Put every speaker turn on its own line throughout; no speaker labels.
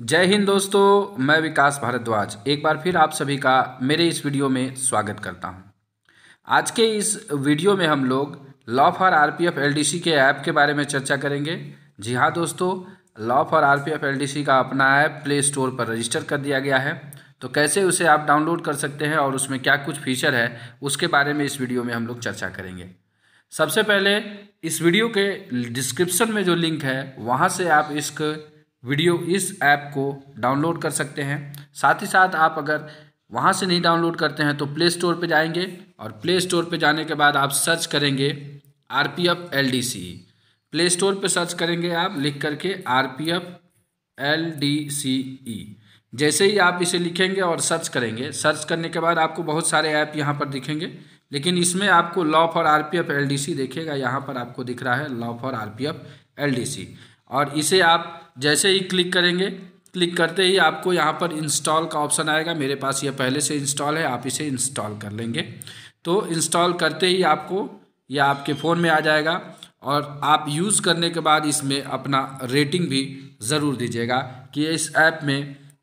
जय हिंद दोस्तों मैं विकास भारद्वाज एक बार फिर आप सभी का मेरे इस वीडियो में स्वागत करता हूं। आज के इस वीडियो में हम लोग लॉ फॉर आरपीएफ एलडीसी के ऐप के बारे में चर्चा करेंगे जी हाँ दोस्तों लॉ फॉर आरपीएफ एलडीसी का अपना ऐप प्ले स्टोर पर रजिस्टर कर दिया गया है तो कैसे उसे आप डाउनलोड कर सकते हैं और उसमें क्या कुछ फीचर है उसके बारे में इस वीडियो में हम लोग चर्चा करेंगे सबसे पहले इस वीडियो के डिस्क्रिप्शन में जो लिंक है वहाँ से आप इसक वीडियो इस ऐप को डाउनलोड कर सकते हैं साथ ही साथ आप अगर वहाँ से नहीं डाउनलोड करते हैं तो प्ले स्टोर पर जाएंगे और प्ले स्टोर पर जाने के बाद आप सर्च करेंगे R P F L D C play store पर सर्च करेंगे आप लिख करके R P F L D C E जैसे ही आप इसे लिखेंगे और सर्च करेंगे सर्च करने के बाद आपको बहुत सारे ऐप यहाँ पर दिखेंगे लेकिन इसमें आपको law for R P F L D C देखेगा यहाँ पर आपको दिख रहा है law for R P F L D C और इसे आप जैसे ही क्लिक करेंगे क्लिक करते ही आपको यहाँ पर इंस्टॉल का ऑप्शन आएगा मेरे पास यह पहले से इंस्टॉल है आप इसे इंस्टॉल कर लेंगे तो इंस्टॉल करते ही आपको यह आपके फ़ोन में आ जाएगा और आप यूज़ करने के बाद इसमें अपना रेटिंग भी ज़रूर दीजिएगा कि इस ऐप में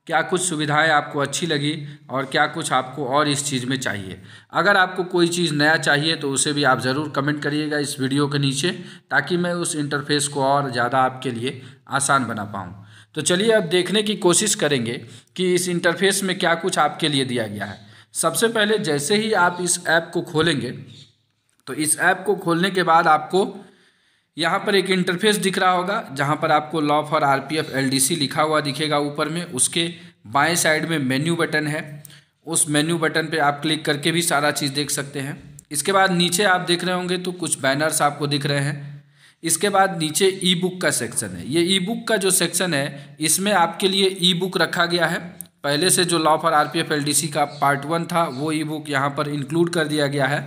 क्या कुछ सुविधाएं आपको अच्छी लगी और क्या कुछ आपको और इस चीज़ में चाहिए अगर आपको कोई चीज़ नया चाहिए तो उसे भी आप ज़रूर कमेंट करिएगा इस वीडियो के नीचे ताकि मैं उस इंटरफेस को और ज़्यादा आपके लिए आसान बना पाऊँ तो चलिए अब देखने की कोशिश करेंगे कि इस इंटरफेस में क्या कुछ आपके लिए दिया गया है सबसे पहले जैसे ही आप इस ऐप को खोलेंगे तो इस ऐप को खोलने के बाद आपको यहाँ पर एक इंटरफेस दिख रहा होगा जहाँ पर आपको law for R P F L D C लिखा हुआ दिखेगा ऊपर में उसके बाएं साइड में मेन्यू बटन है उस मेन्यू बटन पे आप क्लिक करके भी सारा चीज़ देख सकते हैं इसके बाद नीचे आप देख रहे होंगे तो कुछ बैनर्स आपको दिख रहे हैं इसके बाद नीचे ई बुक का सेक्शन है ये ई बुक का जो सेक्शन है इसमें आपके लिए ई बुक रखा गया है पहले से जो law for R P F L D C का पार्ट वन था वो ई बुक यहाँ पर इंक्लूड कर दिया गया है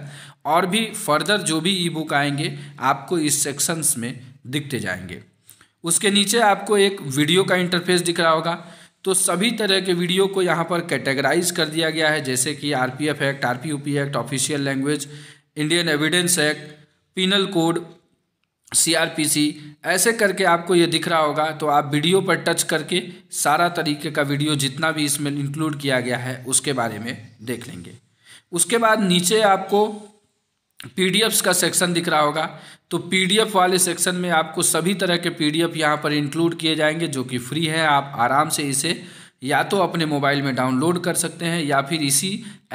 और भी फर्दर जो भी ई बुक आएंगे आपको इस सेक्शंस में दिखते जाएंगे उसके नीचे आपको एक वीडियो का इंटरफेस दिख रहा होगा तो सभी तरह के वीडियो को यहाँ पर कैटेगराइज कर दिया गया है जैसे कि R P F act R P U P act official language Indian evidence act penal code C R P C ऐसे करके आपको ये दिख रहा होगा तो आप वीडियो पर टच करके सारा तरीके का वीडियो जितना भी इसमें इंक्लूड किया गया है उसके बारे में देख लेंगे उसके बाद नीचे आपको पी का सेक्शन दिख रहा होगा तो पी वाले सेक्शन में आपको सभी तरह के पीडीएफ यहाँ पर इंक्लूड किए जाएंगे जो कि फ्री है आप आराम से इसे या तो अपने मोबाइल में डाउनलोड कर सकते हैं या फिर इसी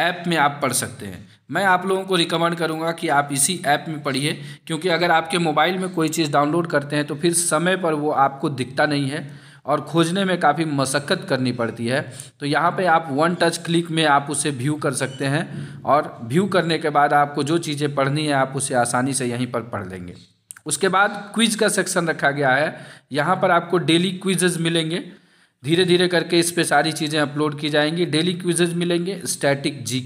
ऐप में आप पढ़ सकते हैं मैं आप लोगों को रिकमेंड करूंगा कि आप इसी ऐप में पढ़िए क्योंकि अगर आपके मोबाइल में कोई चीज़ डाउनलोड करते हैं तो फिर समय पर वो आपको दिखता नहीं है और खोजने में काफ़ी मशक्क़त करनी पड़ती है तो यहाँ पे आप वन टच क्लिक में आप उसे व्यू कर सकते हैं और व्यू करने के बाद आपको जो चीज़ें पढ़नी है आप उसे आसानी से यहीं पर पढ़ लेंगे उसके बाद क्विज का सेक्शन रखा गया है यहाँ पर आपको डेली क्विजेज मिलेंगे धीरे धीरे करके इस पर सारी चीज़ें अपलोड की जाएंगी डेली क्विजेज मिलेंगे स्टैटिक जी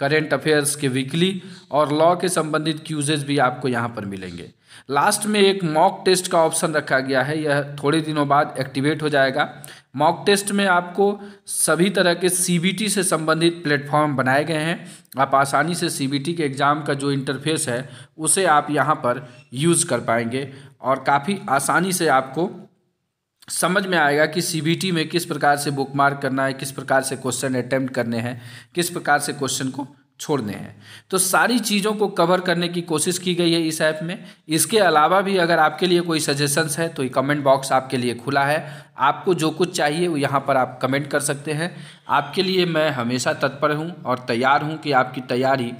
करेंट अफेयर्स के वीकली और लॉ के संबंधित क्यूजेज भी आपको यहाँ पर मिलेंगे लास्ट में एक मॉक टेस्ट का ऑप्शन रखा गया है यह थोड़े दिनों बाद एक्टिवेट हो जाएगा मॉक टेस्ट में आपको सभी तरह के सी से संबंधित प्लेटफॉर्म बनाए गए हैं आप आसानी से सी के एग्ज़ाम का जो इंटरफेस है उसे आप यहाँ पर यूज़ कर पाएंगे और काफ़ी आसानी से आपको समझ में आएगा कि सी में किस प्रकार से बुक मार्क करना है किस प्रकार से क्वेश्चन अटैम्प्ट करने हैं किस प्रकार से क्वेश्चन को छोड़ने हैं तो सारी चीज़ों को कवर करने की कोशिश की गई है इस ऐप में इसके अलावा भी अगर आपके लिए कोई सजेशंस है तो कमेंट बॉक्स आपके लिए खुला है आपको जो कुछ चाहिए वो यहाँ पर आप कमेंट कर सकते हैं आपके लिए मैं हमेशा तत्पर हूँ और तैयार हूँ कि आपकी तैयारी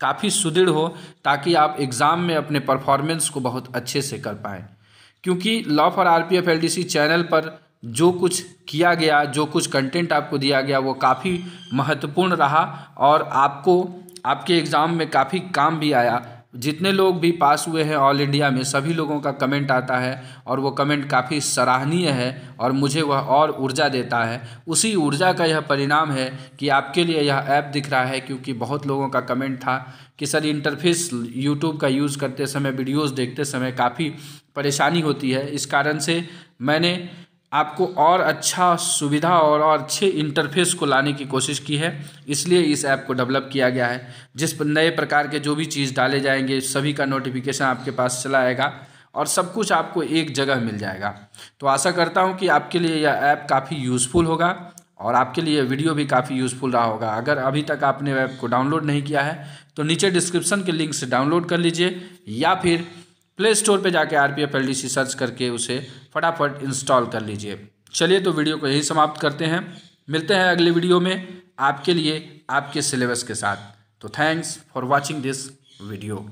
काफ़ी सुदृढ़ हो ताकि आप एग्ज़ाम में अपने परफॉर्मेंस को बहुत अच्छे से कर पाएँ क्योंकि law for R P F L D C channel पर जो कुछ किया गया जो कुछ कंटेंट आपको दिया गया वो काफ़ी महत्वपूर्ण रहा और आपको आपके एग्ज़ाम में काफ़ी काम भी आया जितने लोग भी पास हुए हैं ऑल इंडिया में सभी लोगों का कमेंट आता है और वो कमेंट काफ़ी सराहनीय है और मुझे वह और ऊर्जा देता है उसी ऊर्जा का यह परिणाम है कि आपके लिए यह ऐप दिख रहा है क्योंकि बहुत लोगों का कमेंट था कि सर इंटरफेस यूट्यूब का यूज़ करते समय वीडियोज़ देखते समय काफ़ी परेशानी होती है इस कारण से मैंने आपको और अच्छा सुविधा और और अच्छे इंटरफेस को लाने की कोशिश की है इसलिए इस ऐप को डेवलप किया गया है जिस नए प्रकार के जो भी चीज़ डाले जाएंगे सभी का नोटिफिकेशन आपके पास चला आएगा और सब कुछ आपको एक जगह मिल जाएगा तो आशा करता हूँ कि आपके लिए यह ऐप काफ़ी यूज़फुल होगा और आपके लिए वीडियो भी काफ़ी यूज़फुल रहा होगा अगर अभी तक आपने ऐप को डाउनलोड नहीं किया है तो नीचे डिस्क्रिप्सन के लिंक से डाउनलोड कर लीजिए या फिर प्ले स्टोर पर जाके R P F L D C search करके उसे फटाफट इंस्टॉल कर लीजिए चलिए तो वीडियो को यही समाप्त करते हैं मिलते हैं अगले वीडियो में आपके लिए आपके सिलेबस के साथ तो thanks for watching this video